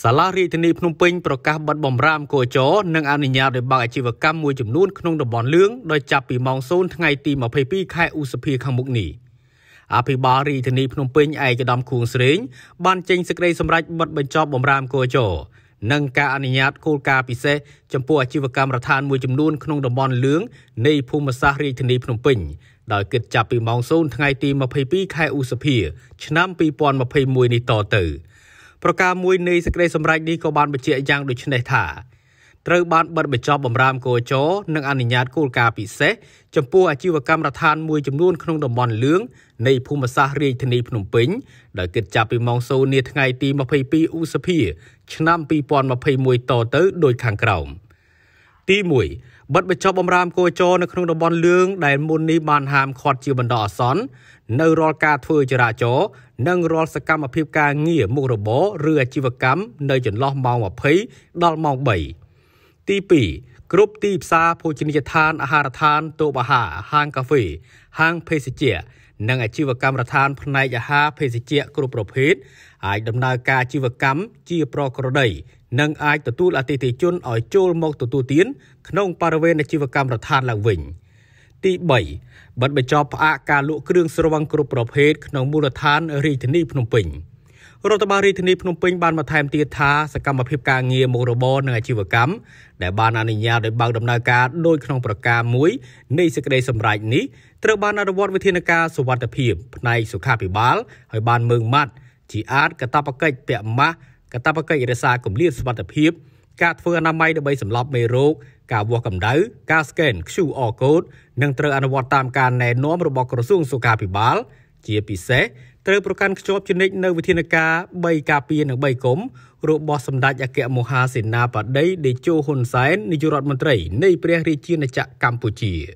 សាលារាជធានីភ្នំពេញប្រកាសបិទបំរាមគោចរនិងអនុញ្ញាតឲ្យបើកអាជីវកម្មមួយចំនួនក្នុងតំបន់លឿងដោយចាប់ពីម៉ោង0ថ្ងៃទី22ខែឧសភាខាងមុខនេះអភិបាលរាជធានីភ្នំពេញឯកឧត្តមខួងស្រេងបានចេញសេចក្តីសម្រេចបិទបញ្ចប់បំរាមគោចរនិងការអនុញ្ញាតគោលការណ៍ពិសេសចំពោះអាជីវកម្មរដ្ឋានមួយចំនួនក្នុងតំបន់លឿងនៃភូមិសាស្ត្ររាជធានីភ្នំពេញដោយគិតចាប់ពីម៉ោង0ថ្ងៃទី22ខែឧសភាឆ្នាំ2021នេះតទៅប្រការមួយនៃសេចក្តីសម្រេចនេះក៏បានបញ្ជាក់យ៉ាងដូចនេះថាត្រូវបានបិទបញ្ចប់បំរាមកោចរនិងអនុញ្ញាតគោលការណ៍ពិសេសចំពោះអាជីវកម្មរដ្ឋានមួយចំនួនក្នុងតំបន់លឿងនៃភូមិសាស្ត្ររាជធានីភ្នំពេញដោយគិតចាប់ពីម៉ោង0នាថ្ងៃទី22ឧសភា ឆ្នាំ2021តទៅដោយខាងក្រោម។ទី1បិទបញ្ចប់បំរាមគោចរនៅក្នុងតំបន់លឿងដែលមុននេះបានហាមឃាត់ជាបន្តអាសន្ននៅរាល់ការធ្វើចរាចរណ៍និងរាល់សកម្មភាពការងារមុខរបរឬអាជីវកម្មនៅចន្លោះម៉ោង20ដល់ម៉ោង3ទី2គ្រប់ទីផ្សារភោជនីយដ្ឋានអាហារដ្ឋានតូបអាហារហាងកាហ្វេហាងភេសជ្ជៈនិងអាជីវកម្មរដ្ឋានផ្នែក អាហារភេសជ្ជៈគ្រប់ប្រភេទអាចដំណើរការអាជីវកម្មជា ប្រក្រតីនិងអាចទទួលអតិថិជនឲ្យចូលមកទទួលទាន ក្នុងបរិវេណអាជីវកម្មរដ្ឋានឡើងវិញទី3បិទបញ្ចប់ផ្អាកការលក់គ្រឿងស្រវឹងគ្រប់ប្រភេទក្នុងមូលដ្ឋានរាជធានីភ្នំពេញ។រដ្ឋបាលរាជធានីភ្នំពេញបានបន្ថែមទៀតថាសកម្មភាពការងារមុខរបរនិងអាជីវកម្មដែលបានអនុញ្ញាតដោយបើកដំណើរការដោយក្នុងប្រការមួយនៃសេចក្តីសម្រេចនេះត្រូវបានអនុវត្តវិធានការសុវត្ថិភាពផ្នែកសុខាភិបាលឲ្យបានមើងម៉ាត់ជាអាចកតបកិច្ចពាក់ម៉ាស់កតបកិច្ចរក្សាគម្លាតសុវត្ថិភាព ការធ្វើអនាម័យដើម្បីសម្លាប់មេរោគការវាស់កម្ដៅការស្កេន QR code និងត្រូវអនុវត្តតាមការណែនាំរបស់ក្រសួងសុខាភិបាលជាពិសេសត្រូវប្រកាន់ខ្ជាប់ជានិច្ចនៅវិធានការ3ការពារនិង3គុំរបស់សម្ដេចអគ្គមហាសេនាបតីតេជោហ៊ុនសែននាយករដ្ឋមន្ត្រី នៃព្រះរាជាណាចក្រកម្ពុជា។